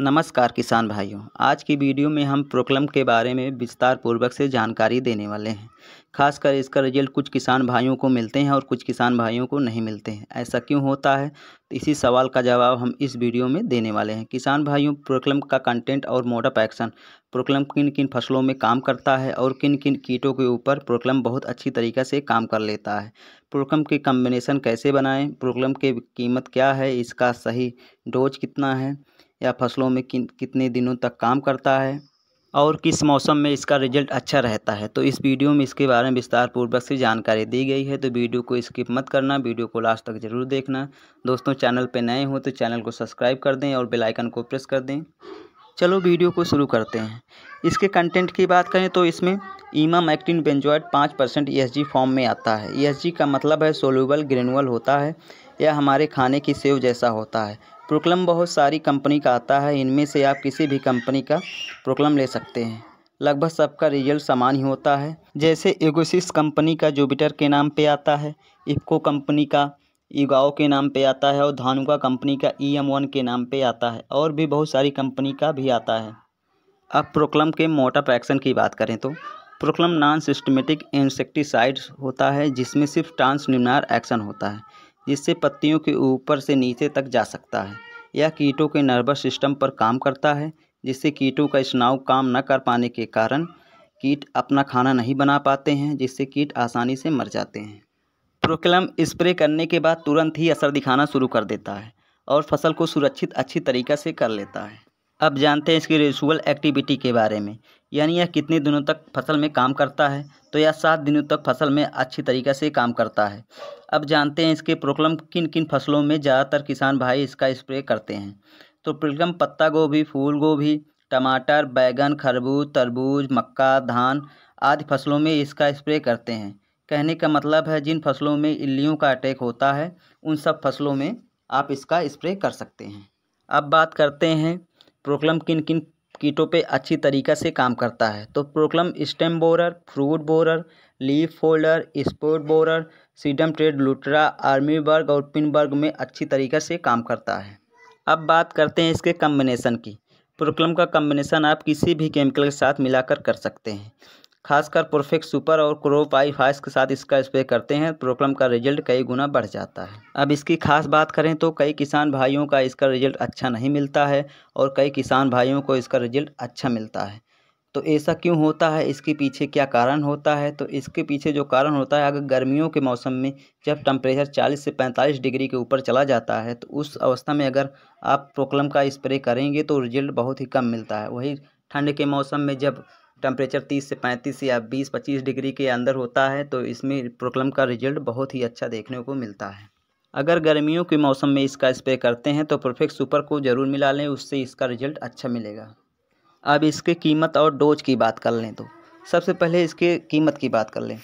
नमस्कार किसान भाइयों आज की वीडियो में हम प्रोक्लम के बारे में विस्तार पूर्वक से जानकारी देने वाले हैं खासकर इसका रिजल्ट कुछ किसान भाइयों को मिलते हैं और कुछ किसान भाइयों को नहीं मिलते हैं ऐसा क्यों होता है तो इसी सवाल का जवाब हम इस वीडियो में देने वाले हैं किसान भाइयों प्रोक्लम का कंटेंट और मोड ऑफ एक्शन प्रोक्लम किन किन फसलों में काम करता है और किन किन कीटों के ऊपर प्रोक्लम बहुत अच्छी तरीक़े से काम कर लेता है प्रोक्लम के कम्बिनेशन कैसे बनाएं प्रोक्लम के कीमत क्या है इसका सही डोज कितना है या फसलों में किन कितने दिनों तक काम करता है और किस मौसम में इसका रिजल्ट अच्छा रहता है तो इस वीडियो में इसके बारे में विस्तार पूर्वक से जानकारी दी गई है तो वीडियो को स्किप मत करना वीडियो को लास्ट तक ज़रूर देखना दोस्तों चैनल पर नए हो तो चैनल को सब्सक्राइब कर दें और बेलाइकन को प्रेस कर दें चलो वीडियो को शुरू करते हैं इसके कंटेंट की बात करें तो इसमें ईमा मैक्टिन बेंजॉइड पाँच परसेंट ई e फॉर्म में आता है ई e का मतलब है सोल्यूबल ग्रेनुअल होता है या हमारे खाने की सेव जैसा होता है प्रोक्लम बहुत सारी कंपनी का आता है इनमें से आप किसी भी कंपनी का प्रोक्लम ले सकते हैं लगभग सबका रिजल्ट समान ही होता है जैसे एगोसिस कंपनी का जुबिटर के नाम पे आता है इफ्को कंपनी का ईगाओ के नाम पे आता है और धानुका कंपनी का ई e एम वन के नाम पे आता है और भी बहुत सारी कंपनी का भी आता है अब प्रोक्लम के मोटा एक्शन की बात करें तो प्रोक्लम नॉन सिस्टमेटिक इंसेक्टिसाइड होता है जिसमें सिर्फ ट्रांस ट्रांसनिम्नार एक्शन होता है जिससे पत्तियों के ऊपर से नीचे तक जा सकता है यह कीटों के नर्वस सिस्टम पर काम करता है जिससे कीटों का स्नाव काम न कर पाने के कारण कीट अपना खाना नहीं बना पाते हैं जिससे कीट आसानी से मर जाते हैं प्रोकलम स्प्रे करने के बाद तुरंत ही असर दिखाना शुरू कर देता है और फसल को सुरक्षित अच्छी तरीक़े से कर लेता है अब जानते हैं इसकी रेशुअल एक्टिविटी के बारे में यानी यह कितने दिनों तक फसल में काम करता है तो यह सात दिनों तक फसल में अच्छी तरीके से काम करता है अब जानते हैं इसके प्रोकलम किन किन फसलों में ज़्यादातर किसान भाई इसका स्प्रे करते हैं तो प्रोकलम पत्ता गोभी फूल गोभी टमाटर बैगन खरबूज तरबूज मक्का धान आदि फसलों में इसका स्प्रे करते हैं कहने का मतलब है जिन फसलों में इल्लियों का अटैक होता है उन सब फसलों में आप इसका स्प्रे कर सकते हैं अब बात करते हैं प्रोक्लम किन किन कीटों पे अच्छी तरीक़े से काम करता है तो Proclaim stem borer fruit borer leaf folder sport borer सीडम ट्रेड लुटरा वर्ग और पिनबर्ग में अच्छी तरीक़े से काम करता है अब बात करते हैं इसके कम्बिनेसन की प्रोक्लम का कम्बिनेसन आप किसी भी केमिकल के साथ मिलाकर कर सकते हैं खासकर परफेक्ट सुपर और क्रोप आई फाइस के साथ इसका स्प्रे करते हैं प्रोकलम का रिजल्ट कई गुना बढ़ जाता है अब इसकी खास बात करें तो कई किसान भाइयों का इसका रिजल्ट अच्छा नहीं मिलता है और कई किसान भाइयों को इसका रिजल्ट अच्छा मिलता है तो ऐसा क्यों होता है इसके पीछे क्या कारण होता है तो इसके पीछे जो कारण होता है अगर गर्मियों के मौसम में जब टम्परेचर 40 से 45 डिग्री के ऊपर चला जाता है तो उस अवस्था में अगर आप प्रोकलम का स्प्रे करेंगे तो रिजल्ट बहुत ही कम मिलता है वही ठंड के मौसम में जब टेम्परेचर 30 से 35 या 20-25 डिग्री के अंदर होता है तो इसमें प्रोकलम का रिजल्ट बहुत ही अच्छा देखने को मिलता है अगर गर्मियों के मौसम में इसका स्प्रे करते हैं तो परफेक्ट सुपर को ज़रूर मिला लें उससे इसका रिजल्ट अच्छा मिलेगा अब इसके कीमत और डोज की बात कर लें तो सबसे पहले इसके कीमत की बात कर लें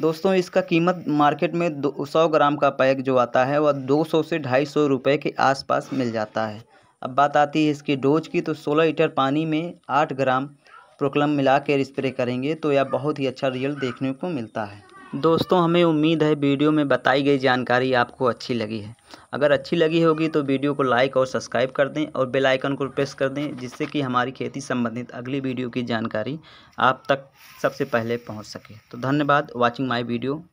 दोस्तों इसका कीमत मार्केट में दो सौ ग्राम का पैक जो आता है वह दो सौ से ढाई सौ रुपये के आसपास मिल जाता है अब बात आती है इसकी डोज की तो सोलह लीटर पानी में आठ ग्राम प्रोक्लम मिला कर स्प्रे करेंगे तो यह बहुत ही अच्छा रिजल्ट देखने को मिलता है दोस्तों हमें उम्मीद है वीडियो में बताई गई जानकारी आपको अच्छी लगी है अगर अच्छी लगी होगी तो वीडियो को लाइक और सब्सक्राइब कर दें और बेल आइकन को प्रेस कर दें जिससे कि हमारी खेती संबंधित अगली वीडियो की जानकारी आप तक सबसे पहले पहुंच सके तो धन्यवाद वाचिंग माय वीडियो